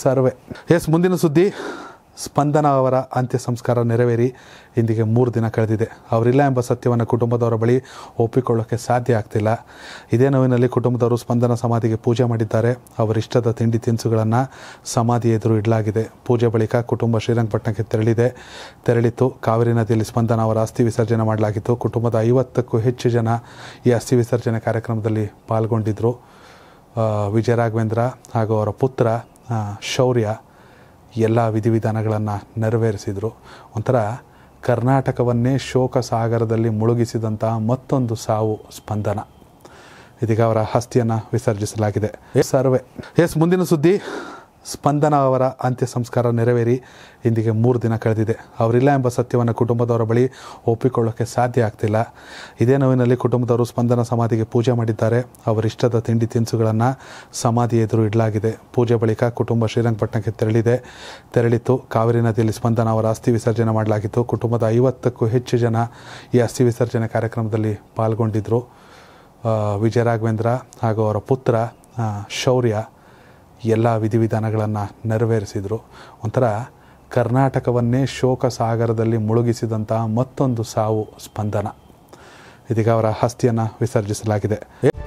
survey ಎಸ್ ಮುಂದಿನ ಸುದ್ದಿ ಸ್ಪಂದನ ಅವರ ಅಂತ್ಯ ಸಂಸ್ಕಾರ ನೆರವೇರಿ ಇಂದಿಗೆ ಮೂರು ದಿನ ಕಳೆದಿದೆ ಅವರಿಲ್ಲ ಎಂಬ ಸತ್ಯವನ್ನು ಕುಟುಂಬದವರ ಬಳಿ ಒಪ್ಪಿಕೊಳ್ಳೋಕ್ಕೆ ಸಾಧ್ಯ ಆಗ್ತಿಲ್ಲ ಇದೇ ನೋವಿನಲ್ಲಿ ಕುಟುಂಬದವರು ಸ್ಪಂದನ ಸಮಾಧಿಗೆ ಪೂಜೆ ಮಾಡಿದ್ದಾರೆ ಅವರಿಷ್ಟದ ತಿಂಡಿ ತಿನಿಸುಗಳನ್ನು ಸಮಾಧಿ ಎದುರು ಇಡಲಾಗಿದೆ ಪೂಜೆ ಬಳಿಕ ಕುಟುಂಬ ಶ್ರೀರಂಗಪಟ್ಟಣಕ್ಕೆ ತೆರಳಿದೆ ತೆರಳಿತು ಕಾವೇರಿ ನದಿಯಲ್ಲಿ ಸ್ಪಂದನ ಅವರ ಅಸ್ಥಿ ವಿಸರ್ಜನೆ ಮಾಡಲಾಗಿತ್ತು ಕುಟುಂಬದ ಐವತ್ತಕ್ಕೂ ಹೆಚ್ಚು ಜನ ಈ ಅಸ್ಥಿ ವಿಸರ್ಜನೆ ಕಾರ್ಯಕ್ರಮದಲ್ಲಿ ಪಾಲ್ಗೊಂಡಿದ್ದರು ವಿಜಯ ರಾಘವೇಂದ್ರ ಹಾಗೂ ಅವರ ಪುತ್ರ ಶೌರ್ಯ ಎಲ್ಲ ವಿಧಿವಿಧಾನಗಳನ್ನು ನೆರವೇರಿಸಿದರು ಒಂಥರ ಕರ್ನಾಟಕವನ್ನೇ ಶೋಕ ಸಾಗರದಲ್ಲಿ ಮುಳುಗಿಸಿದಂತಹ ಮತ್ತೊಂದು ಸಾವು ಸ್ಪಂದನ ಇದೀಗ ಅವರ ಹಸ್ತಿಯನ್ನು ವಿಸರ್ಜಿಸಲಾಗಿದೆ ಎಸ್ ಸರ್ವೆ ಎಸ್ ಮುಂದಿನ ಸುದ್ದಿ ಸ್ಪಂದನ ಅವರ ಅಂತ್ಯ ಸಂಸ್ಕಾರ ನೆರವೇರಿ ಇಂದಿಗೆ ಮೂರು ದಿನ ಕಳೆದಿದೆ ಅವರಿಲ್ಲ ಎಂಬ ಸತ್ಯವನ್ನು ಕುಟುಂಬದವರ ಬಳಿ ಒಪ್ಪಿಕೊಳ್ಳೋಕ್ಕೆ ಸಾಧ್ಯ ಆಗ್ತಿಲ್ಲ ಇದೇ ನೋವಿನಲ್ಲಿ ಕುಟುಂಬದವರು ಸ್ಪಂದನ ಸಮಾಧಿಗೆ ಪೂಜೆ ಮಾಡಿದ್ದಾರೆ ಅವರಿಷ್ಟದ ತಿಂಡಿ ತಿನಿಸುಗಳನ್ನು ಸಮಾಧಿ ಎದುರು ಇಡಲಾಗಿದೆ ಪೂಜೆ ಬಳಿಕ ಕುಟುಂಬ ಶ್ರೀರಂಗಪಟ್ಟಣಕ್ಕೆ ತೆರಳಿದೆ ತೆರಳಿತು ಕಾವೇರಿ ನದಿಯಲ್ಲಿ ಸ್ಪಂದನ ಅವರ ಅಸ್ಥಿ ವಿಸರ್ಜನೆ ಮಾಡಲಾಗಿತ್ತು ಕುಟುಂಬದ ಐವತ್ತಕ್ಕೂ ಹೆಚ್ಚು ಜನ ಈ ಅಸ್ಥಿ ವಿಸರ್ಜನೆ ಕಾರ್ಯಕ್ರಮದಲ್ಲಿ ಪಾಲ್ಗೊಂಡಿದ್ದರು ವಿಜಯ ರಾಘವೇಂದ್ರ ಹಾಗೂ ಅವರ ಪುತ್ರ ಶೌರ್ಯ ಎಲ್ಲ ವಿಧಿವಿಧಾನಗಳನ್ನು ನೆರವೇರಿಸಿದರು ಒಂಥರ ಕರ್ನಾಟಕವನ್ನೇ ಶೋಕ ಸಾಗರದಲ್ಲಿ ಮುಳುಗಿಸಿದಂತಹ ಮತ್ತೊಂದು ಸಾವು ಸ್ಪಂದನ ಇದೀಗ ಅವರ ಹಸ್ತಿಯನ್ನು ವಿಸರ್ಜಿಸಲಾಗಿದೆ